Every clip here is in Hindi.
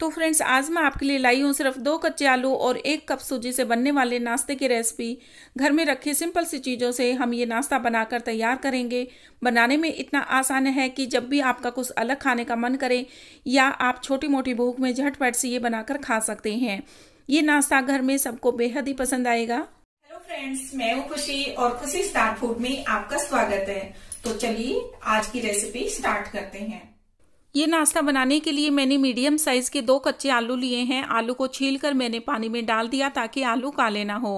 तो फ्रेंड्स आज मैं आपके लिए लाई हूँ सिर्फ दो कच्चे आलू और एक कप सूजी से बनने वाले नाश्ते की रेसिपी घर में रखे सिंपल सी चीज़ों से हम ये नाश्ता बनाकर तैयार करेंगे बनाने में इतना आसान है कि जब भी आपका कुछ अलग खाने का मन करे या आप छोटी मोटी भूख में झटपट से ये बनाकर खा सकते हैं ये नाश्ता घर में सबको बेहद ही पसंद आएगा हेलो फ्रेंड्स मैं हूँ खुशी और खुशी स्टार फूड में आपका स्वागत है तो चलिए आज की रेसिपी स्टार्ट करते हैं ये नाश्ता बनाने के लिए मैंने मीडियम साइज़ के दो कच्चे आलू लिए हैं आलू को छील कर मैंने पानी में डाल दिया ताकि आलू काले ना हो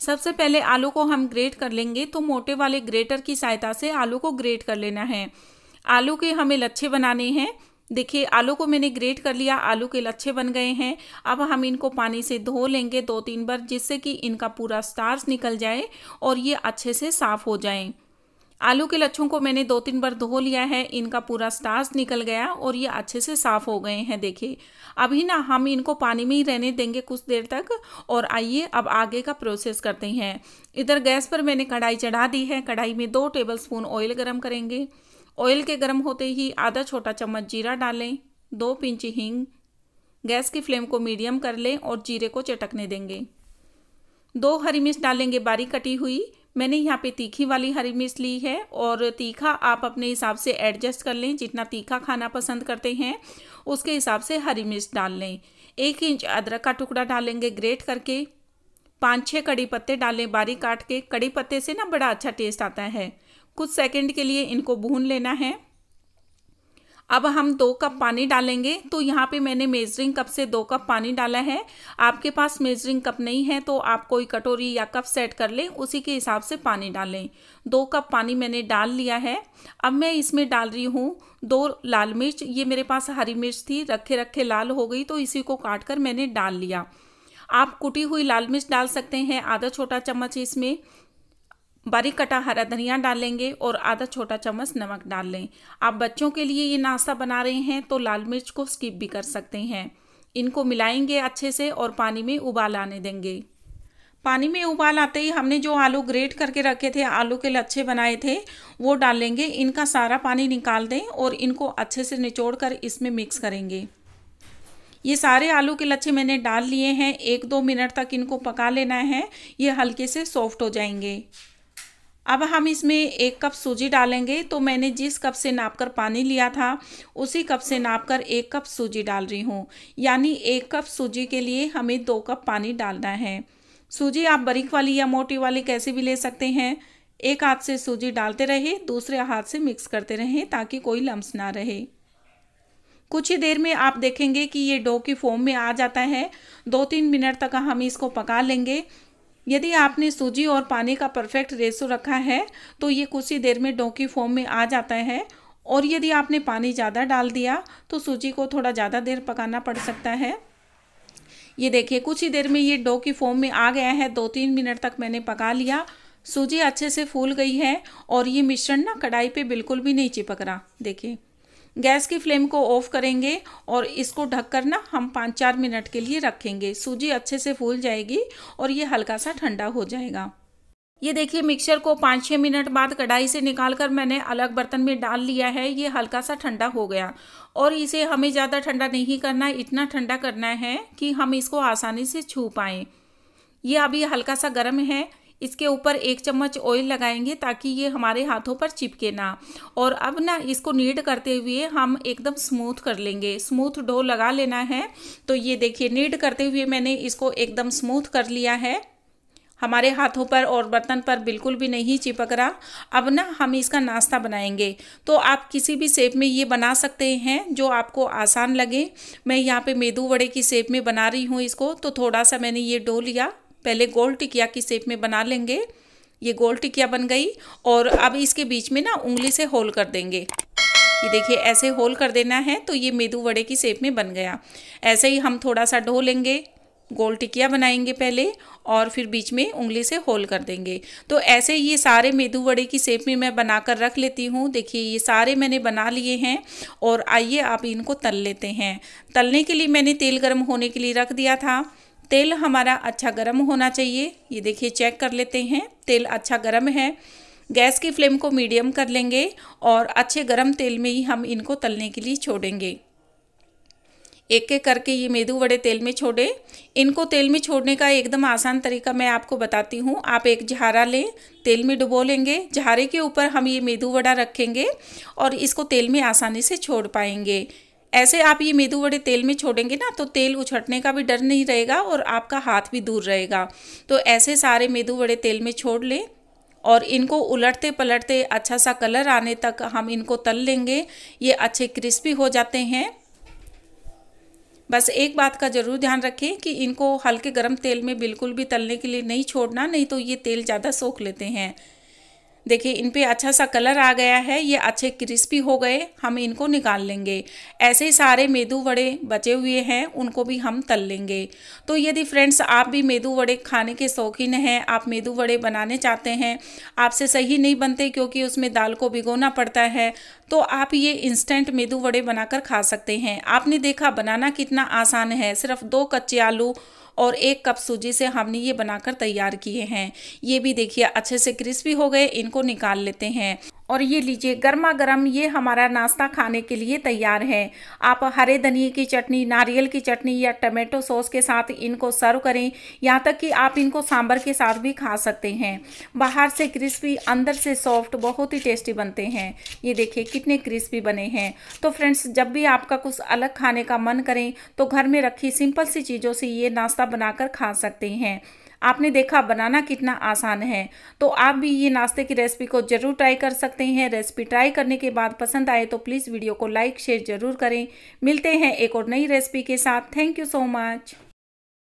सबसे पहले आलू को हम ग्रेट कर लेंगे तो मोटे वाले ग्रेटर की सहायता से आलू को ग्रेट कर लेना है आलू के हमें लच्छे बनाने हैं देखिए आलू को मैंने ग्रेट कर लिया आलू के लच्छे बन गए हैं अब हम इनको पानी से धो लेंगे दो तीन बार जिससे कि इनका पूरा स्टार्स निकल जाए और ये अच्छे से साफ़ हो जाएँ आलू के लच्छों को मैंने दो तीन बार धो लिया है इनका पूरा स्टार्स निकल गया और ये अच्छे से साफ़ हो गए हैं देखिए अभी ना हम इनको पानी में ही रहने देंगे कुछ देर तक और आइए अब आगे का प्रोसेस करते हैं इधर गैस पर मैंने कढ़ाई चढ़ा दी है कढ़ाई में दो टेबल स्पून ऑयल गर्म करेंगे ऑयल के गर्म होते ही आधा छोटा चम्मच जीरा डालें दो पिंच हींग गैस की फ्लेम को मीडियम कर लें और जीरे को चटकने देंगे दो हरी मिर्च डालेंगे बारीक कटी हुई मैंने यहाँ पे तीखी वाली हरी मिर्च ली है और तीखा आप अपने हिसाब से एडजस्ट कर लें जितना तीखा खाना पसंद करते हैं उसके हिसाब से हरी मिर्च डाल लें एक इंच अदरक का टुकड़ा डालेंगे ग्रेट करके पाँच छः कड़ी पत्ते डालें बारीक काट के कड़ी पत्ते से ना बड़ा अच्छा टेस्ट आता है कुछ सेकंड के लिए इनको भून लेना है अब हम दो कप पानी डालेंगे तो यहाँ पे मैंने मेजरिंग कप से दो कप पानी डाला है आपके पास मेजरिंग कप नहीं है तो आप कोई कटोरी या कप सेट कर लें उसी के हिसाब से पानी डालें दो कप पानी मैंने डाल लिया है अब मैं इसमें डाल रही हूँ दो लाल मिर्च ये मेरे पास हरी मिर्च थी रखे रखे लाल हो गई तो इसी को काट कर मैंने डाल लिया आप कुटी हुई लाल मिर्च डाल सकते हैं आधा छोटा चम्मच इसमें बारीक कटा हरा धनिया डालेंगे और आधा छोटा चम्मच नमक डाल लें आप बच्चों के लिए ये नाश्ता बना रहे हैं तो लाल मिर्च को स्किप भी कर सकते हैं इनको मिलाएंगे अच्छे से और पानी में उबाल आने देंगे पानी में उबाल आते ही हमने जो आलू ग्रेट करके रखे थे आलू के लच्छे बनाए थे वो डालेंगे इनका सारा पानी निकाल दें और इनको अच्छे से निचोड़ कर इसमें मिक्स करेंगे ये सारे आलू के लच्छे मैंने डाल लिए हैं एक दो मिनट तक इनको पका लेना है ये हल्के से सॉफ्ट हो जाएंगे अब हम इसमें एक कप सूजी डालेंगे तो मैंने जिस कप से नापकर पानी लिया था उसी कप से नापकर एक कप सूजी डाल रही हूँ यानी एक कप सूजी के लिए हमें दो कप पानी डालना है सूजी आप बारीक वाली या मोटी वाली कैसे भी ले सकते हैं एक हाथ से सूजी डालते रहे दूसरे हाथ से मिक्स करते रहें ताकि कोई लम्स ना रहे कुछ ही देर में आप देखेंगे कि ये डो की फॉर्म में आ जाता है दो तीन मिनट तक हम इसको पका लेंगे यदि आपने सूजी और पानी का परफेक्ट रेसो रखा है तो ये कुछ ही देर में डो की फॉर्म में आ जाता है और यदि आपने पानी ज़्यादा डाल दिया तो सूजी को थोड़ा ज़्यादा देर पकाना पड़ सकता है ये देखिए कुछ ही देर में ये डो की फॉर्म में आ गया है दो तीन मिनट तक मैंने पका लिया सूजी अच्छे से फूल गई है और ये मिश्रण ना कढ़ाई पे बिल्कुल भी नहीं चिपक रहा देखिए गैस की फ्लेम को ऑफ करेंगे और इसको ढक कर ना हम पाँच चार मिनट के लिए रखेंगे सूजी अच्छे से फूल जाएगी और ये हल्का सा ठंडा हो जाएगा ये देखिए मिक्सचर को पाँच छः मिनट बाद कढ़ाई से निकाल कर मैंने अलग बर्तन में डाल लिया है ये हल्का सा ठंडा हो गया और इसे हमें ज़्यादा ठंडा नहीं करना है इतना ठंडा करना है कि हम इसको आसानी से छू पाएँ ये अभी हल्का सा गर्म है इसके ऊपर एक चम्मच ऑयल लगाएंगे ताकि ये हमारे हाथों पर चिपके ना और अब ना इसको नीड करते हुए हम एकदम स्मूथ कर लेंगे स्मूथ डो लगा लेना है तो ये देखिए नीड करते हुए मैंने इसको एकदम स्मूथ कर लिया है हमारे हाथों पर और बर्तन पर बिल्कुल भी नहीं चिपक रहा अब ना हम इसका नाश्ता बनाएंगे तो आप किसी भी सेप में ये बना सकते हैं जो आपको आसान लगे मैं यहाँ पे मेदू वड़े की सेप में बना रही हूँ इसको तो थोड़ा सा मैंने ये डो लिया पहले गोल टिकिया की शेप में बना लेंगे ये गोल टिकिया बन गई और अब इसके बीच में ना उंगली से होल कर देंगे ये देखिए ऐसे होल कर देना है तो ये मेदू वड़े की शेप में बन गया ऐसे ही हम थोड़ा सा ढो लेंगे गोल टिकिया बनाएंगे पहले और फिर बीच में उंगली से होल कर देंगे तो ऐसे ये सारे मेदू वड़े की शेप में मैं बना कर रख लेती हूँ देखिए ये सारे मैंने बना लिए हैं और आइए आप इनको तल लेते हैं तलने के लिए मैंने तेल गर्म होने के लिए रख दिया था तेल हमारा अच्छा गर्म होना चाहिए ये देखिए चेक कर लेते हैं तेल अच्छा गर्म है गैस की फ्लेम को मीडियम कर लेंगे और अच्छे गर्म तेल में ही हम इनको तलने के लिए छोड़ेंगे एक एक करके ये मेदू वड़े तेल में छोड़ें इनको तेल में छोड़ने का एकदम आसान तरीका मैं आपको बताती हूँ आप एक झारा लें तेल में डुबो लेंगे झारे के ऊपर हम ये मेदू वड़ा रखेंगे और इसको तेल में आसानी से छोड़ पाएंगे ऐसे आप ये मेदू वड़े तेल में छोड़ेंगे ना तो तेल उछटने का भी डर नहीं रहेगा और आपका हाथ भी दूर रहेगा तो ऐसे सारे मेदू वड़े तेल में छोड़ लें और इनको उलटते पलटते अच्छा सा कलर आने तक हम इनको तल लेंगे ये अच्छे क्रिस्पी हो जाते हैं बस एक बात का ज़रूर ध्यान रखें कि इनको हल्के गर्म तेल में बिल्कुल भी तलने के लिए नहीं छोड़ना नहीं तो ये तेल ज़्यादा सोख लेते हैं देखिए इन पर अच्छा सा कलर आ गया है ये अच्छे क्रिस्पी हो गए हम इनको निकाल लेंगे ऐसे ही सारे मेदू वड़े बचे हुए हैं उनको भी हम तल लेंगे तो यदि फ्रेंड्स आप भी मेदू वड़े खाने के शौकीन हैं आप मेदू वड़े बनाने चाहते हैं आपसे सही नहीं बनते क्योंकि उसमें दाल को भिगोना पड़ता है तो आप ये इंस्टेंट मेदू वड़े बनाकर खा सकते हैं आपने देखा बनाना कितना आसान है सिर्फ दो कच्चे आलू और एक कप सूजी से हमने ये बनाकर तैयार किए हैं ये भी देखिए अच्छे से क्रिस्पी हो गए इनको निकाल लेते हैं और ये लीजिए गर्मा गर्म ये हमारा नाश्ता खाने के लिए तैयार है आप हरे धनिए की चटनी नारियल की चटनी या टमेटो सॉस के साथ इनको सर्व करें यहाँ तक कि आप इनको सांभर के साथ भी खा सकते हैं बाहर से क्रिस्पी अंदर से सॉफ्ट बहुत ही टेस्टी बनते हैं ये देखिए कितने क्रिस्पी बने हैं तो फ्रेंड्स जब भी आपका कुछ अलग खाने का मन करें तो घर में रखी सिंपल सी चीज़ों से ये नाश्ता बनाकर खा सकते हैं आपने देखा बनाना कितना आसान है तो आप भी ये नाश्ते की रेसिपी को ज़रूर ट्राई कर सकते हैं रेसिपी ट्राई करने के बाद पसंद आए तो प्लीज़ वीडियो को लाइक शेयर ज़रूर करें मिलते हैं एक और नई रेसिपी के साथ थैंक यू सो मच